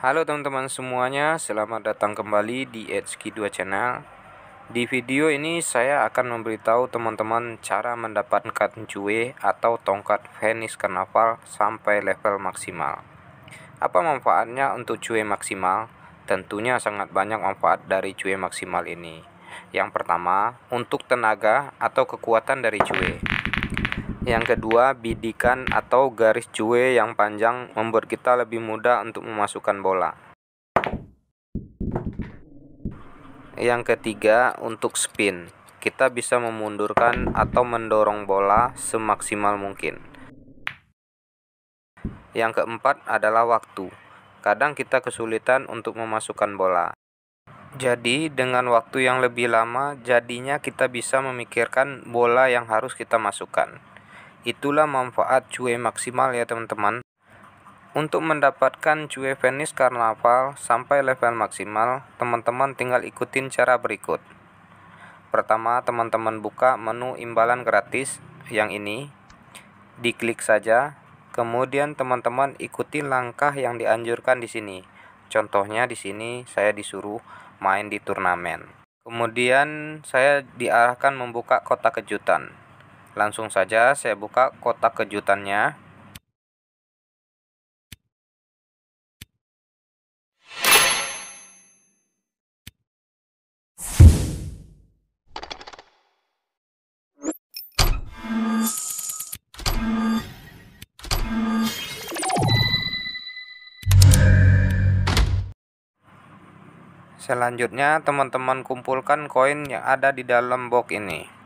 Halo teman-teman semuanya, selamat datang kembali di Edski2 Channel. Di video ini saya akan memberitahu teman-teman cara mendapatkan cue atau tongkat Venice Carnaval sampai level maksimal. Apa manfaatnya untuk cue maksimal? Tentunya sangat banyak manfaat dari cue maksimal ini. Yang pertama, untuk tenaga atau kekuatan dari cue. Yang kedua, bidikan atau garis cue yang panjang membuat kita lebih mudah untuk memasukkan bola. Yang ketiga, untuk spin, kita bisa memundurkan atau mendorong bola semaksimal mungkin. Yang keempat adalah waktu. Kadang kita kesulitan untuk memasukkan bola. Jadi, dengan waktu yang lebih lama, jadinya kita bisa memikirkan bola yang harus kita masukkan. Itulah manfaat cue maksimal ya teman-teman. Untuk mendapatkan cue Venice Carnaval sampai level maksimal, teman-teman tinggal ikutin cara berikut. Pertama, teman-teman buka menu imbalan gratis yang ini. Diklik saja, kemudian teman-teman ikuti langkah yang dianjurkan di sini. Contohnya di sini saya disuruh main di turnamen. Kemudian saya diarahkan membuka kotak kejutan. Langsung saja saya buka kotak kejutannya. Selanjutnya, teman-teman kumpulkan koin yang ada di dalam box ini.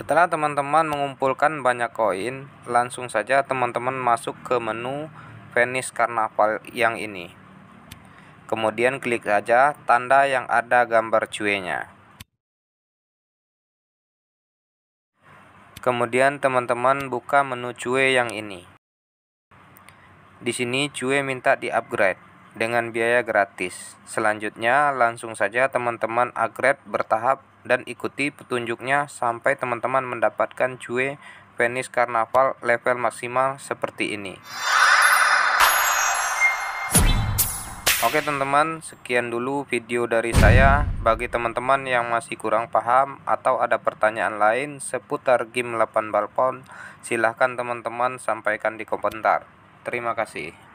Setelah teman-teman mengumpulkan banyak koin, langsung saja teman-teman masuk ke menu Venice Carnaval yang ini. Kemudian klik saja tanda yang ada gambar cuenya. Kemudian teman-teman buka menu cue yang ini. Di sini cue minta di-upgrade dengan biaya gratis. Selanjutnya, langsung saja teman-teman upgrade bertahap dan ikuti petunjuknya sampai teman-teman mendapatkan cue Venice Carnaval level maksimal seperti ini. Oke teman-teman, sekian dulu video dari saya. Bagi teman-teman yang masih kurang paham atau ada pertanyaan lain seputar game 8 balpon, silahkan teman-teman sampaikan di komentar. Terima kasih.